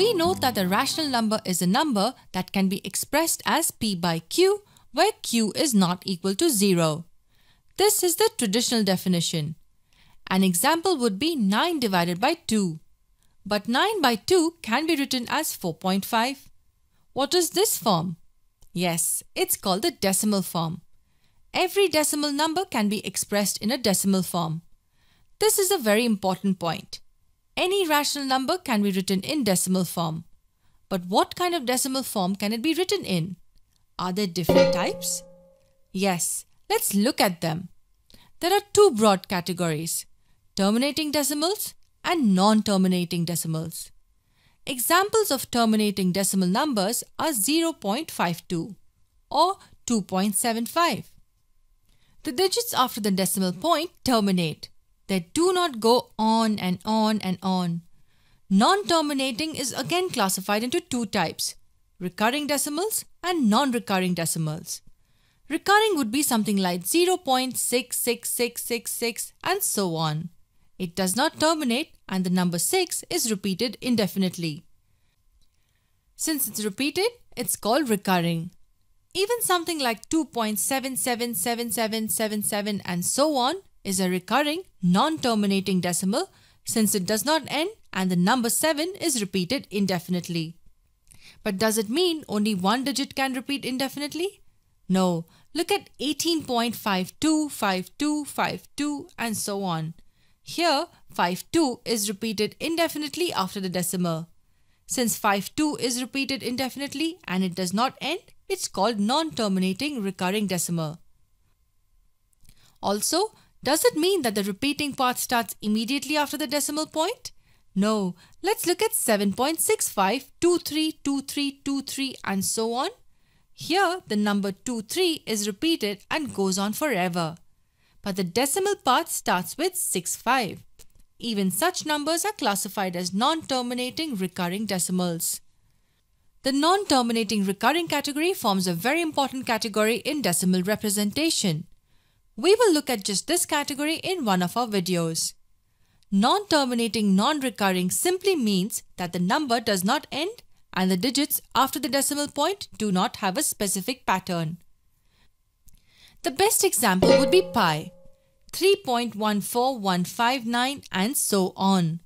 We know that a rational number is a number that can be expressed as p by q, where q is not equal to 0. This is the traditional definition. An example would be 9 divided by 2. But 9 by 2 can be written as 4.5. What is this form? Yes, it's called the decimal form. Every decimal number can be expressed in a decimal form. This is a very important point. Any rational number can be written in decimal form. But what kind of decimal form can it be written in? Are there different types? Yes, let's look at them. There are two broad categories terminating decimals and non terminating decimals. Examples of terminating decimal numbers are 0.52 or 2.75. The digits after the decimal point terminate, that do not go on and on and on. Non-terminating is again classified into two types, recurring decimals and non-recurring decimals. Recurring would be something like 0.66666 and so on. It does not terminate and the number 6 is repeated indefinitely. Since it's repeated, it's called recurring. Even something like 2.777777 and so on is a recurring non-terminating decimal since it does not end and the number 7 is repeated indefinitely. But does it mean only one digit can repeat indefinitely? No, look at 18.525252 and so on. Here 52 is repeated indefinitely after the decimal. Since 52 is repeated indefinitely and it does not end, it's called non-terminating recurring decimal. Also, does it mean that the repeating part starts immediately after the decimal point? No, let's look at 7.65, and so on. Here the number 23 is repeated and goes on forever. But the decimal part starts with 65. Even such numbers are classified as non-terminating recurring decimals. The non-terminating recurring category forms a very important category in decimal representation. We will look at just this category in one of our videos. Non-terminating non-recurring simply means that the number does not end and the digits after the decimal point do not have a specific pattern. The best example would be pi, 3.14159 and so on.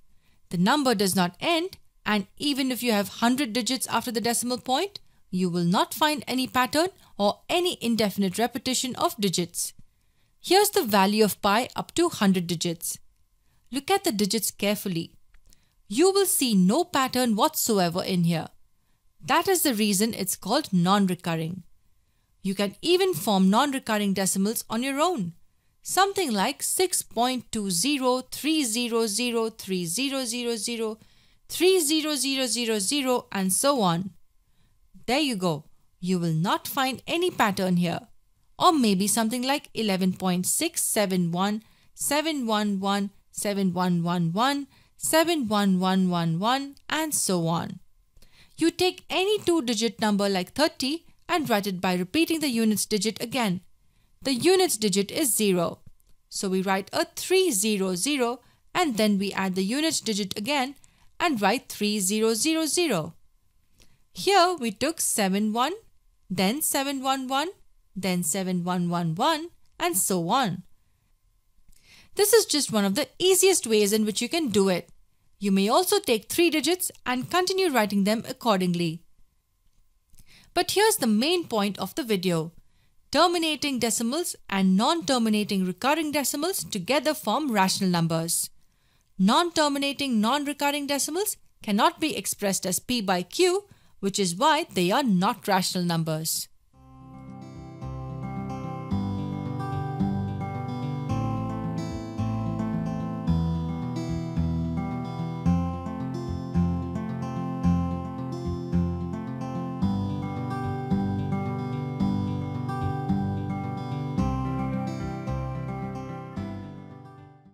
The number does not end and even if you have 100 digits after the decimal point, you will not find any pattern or any indefinite repetition of digits. Here's the value of pi up to 100 digits. Look at the digits carefully. You will see no pattern whatsoever in here. That is the reason it's called non-recurring. You can even form non-recurring decimals on your own, something like 6.2030030000, 30000, and so on. There you go. You will not find any pattern here or maybe something like 11.671, 711, and so on. You take any two-digit number like 30 and write it by repeating the units digit again. The units digit is 0. So we write a 300 and then we add the units digit again and write 3000. Here we took 71, then 711, then 7111, and so on. This is just one of the easiest ways in which you can do it. You may also take three digits and continue writing them accordingly. But here's the main point of the video. Terminating decimals and non-terminating recurring decimals together form rational numbers. Non-terminating non-recurring decimals cannot be expressed as p by q, which is why they are not rational numbers.